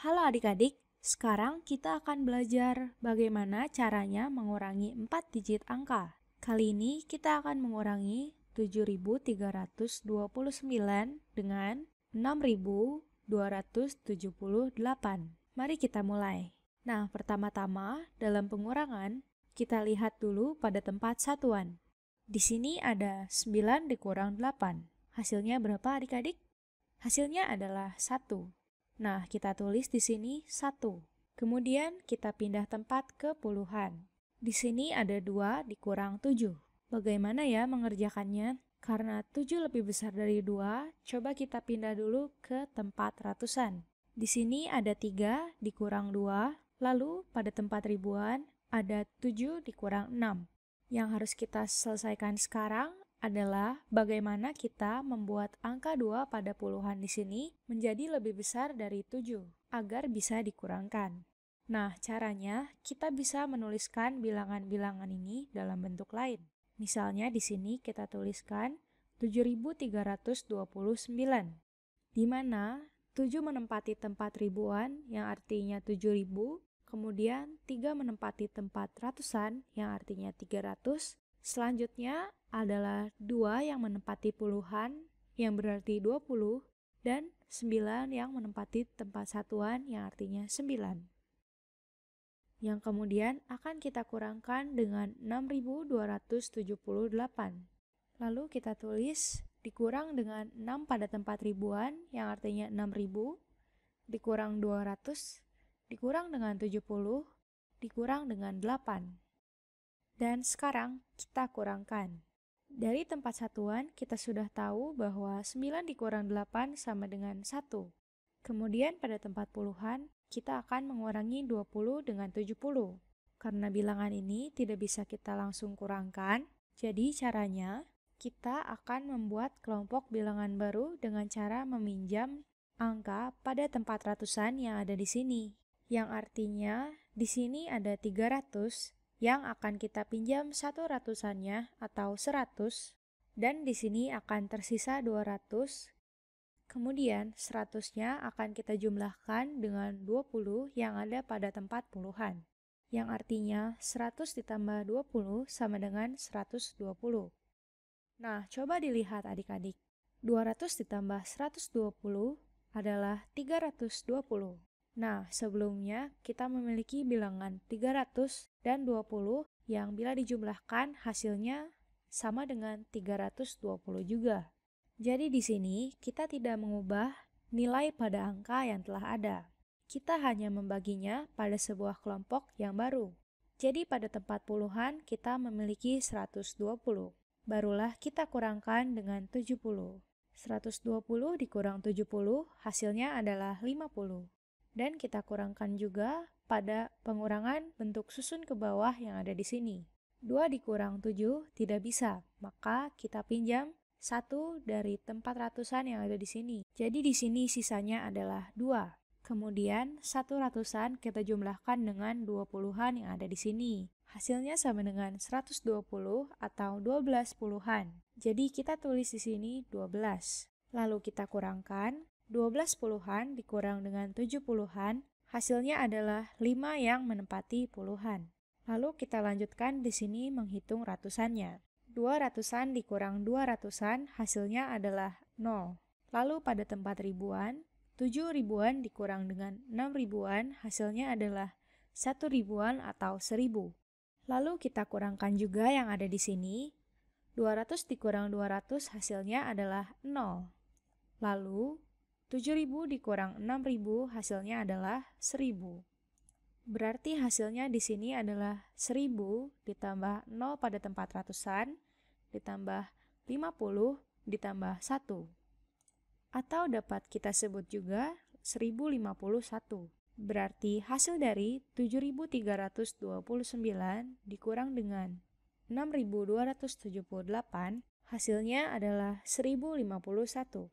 Halo adik-adik, sekarang kita akan belajar bagaimana caranya mengurangi 4 digit angka. Kali ini kita akan mengurangi 7329 dengan 6278. Mari kita mulai. Nah, pertama-tama dalam pengurangan, kita lihat dulu pada tempat satuan. Di sini ada 9 dikurang 8. Hasilnya berapa adik-adik? Hasilnya adalah 1. Nah, kita tulis di sini satu Kemudian kita pindah tempat ke puluhan. Di sini ada dua dikurang tujuh Bagaimana ya mengerjakannya? Karena tujuh lebih besar dari dua coba kita pindah dulu ke tempat ratusan. Di sini ada tiga dikurang dua lalu pada tempat ribuan ada tujuh dikurang enam Yang harus kita selesaikan sekarang adalah bagaimana kita membuat angka 2 pada puluhan di sini menjadi lebih besar dari 7 agar bisa dikurangkan. Nah, caranya kita bisa menuliskan bilangan-bilangan ini dalam bentuk lain. Misalnya di sini kita tuliskan 7329 di mana 7 menempati tempat ribuan yang artinya 7000, kemudian 3 menempati tempat ratusan yang artinya 300, Selanjutnya adalah 2 yang menempati puluhan yang berarti 20 dan 9 yang menempati tempat satuan yang artinya 9. Yang kemudian akan kita kurangkan dengan 6278. Lalu kita tulis dikurang dengan 6 pada tempat ribuan yang artinya 6000 dikurang 200 dikurang dengan 70 dikurang dengan 8 dan sekarang kita kurangkan. Dari tempat satuan, kita sudah tahu bahwa 9 dikurang 8 sama dengan 1. Kemudian pada tempat puluhan, kita akan mengurangi 20 dengan 70. Karena bilangan ini tidak bisa kita langsung kurangkan, jadi caranya kita akan membuat kelompok bilangan baru dengan cara meminjam angka pada tempat ratusan yang ada di sini. Yang artinya di sini ada 300 yang akan kita pinjam satu ratusannya atau 100 dan di sini akan tersisa 200. Kemudian 100-nya akan kita jumlahkan dengan 20 yang ada pada tempat puluhan, yang artinya 100 ditambah 20 sama dengan 120. Nah, coba dilihat adik-adik. 200 ditambah 120 adalah 320. Nah, sebelumnya kita memiliki bilangan 300 dan 20 yang bila dijumlahkan hasilnya sama dengan 320 juga. Jadi di sini kita tidak mengubah nilai pada angka yang telah ada. Kita hanya membaginya pada sebuah kelompok yang baru. Jadi pada tempat puluhan kita memiliki 120. Barulah kita kurangkan dengan 70. 120 dikurang 70 hasilnya adalah 50. Dan kita kurangkan juga pada pengurangan bentuk susun ke bawah yang ada di sini. 2 dikurang 7 tidak bisa, maka kita pinjam satu dari tempat ratusan yang ada di sini. Jadi di sini sisanya adalah 2. Kemudian, satu ratusan kita jumlahkan dengan 20-an yang ada di sini. Hasilnya sama dengan 120 atau 12 puluhan. Jadi kita tulis di sini 12. Lalu kita kurangkan 12 puluhan dikurang dengan 7 puluhan, hasilnya adalah 5 yang menempati puluhan. Lalu kita lanjutkan di sini menghitung ratusannya. 2 ratusan dikurang 2 ratusan, hasilnya adalah 0. Lalu pada tempat ribuan, 7 ribuan dikurang dengan 6 ribuan, hasilnya adalah 1 ribuan atau 1000. Lalu kita kurangkan juga yang ada di sini. 200 dikurang 200 hasilnya adalah 0. Lalu 7.000 dikurang 6.000 hasilnya adalah 1.000. Berarti hasilnya di sini adalah 1000 ditambah 0 pada tempat ratusan ditambah 50 ditambah 1. Atau dapat kita sebut juga 1051. Berarti hasil dari 7329 dikurang dengan 6278 hasilnya adalah 1051.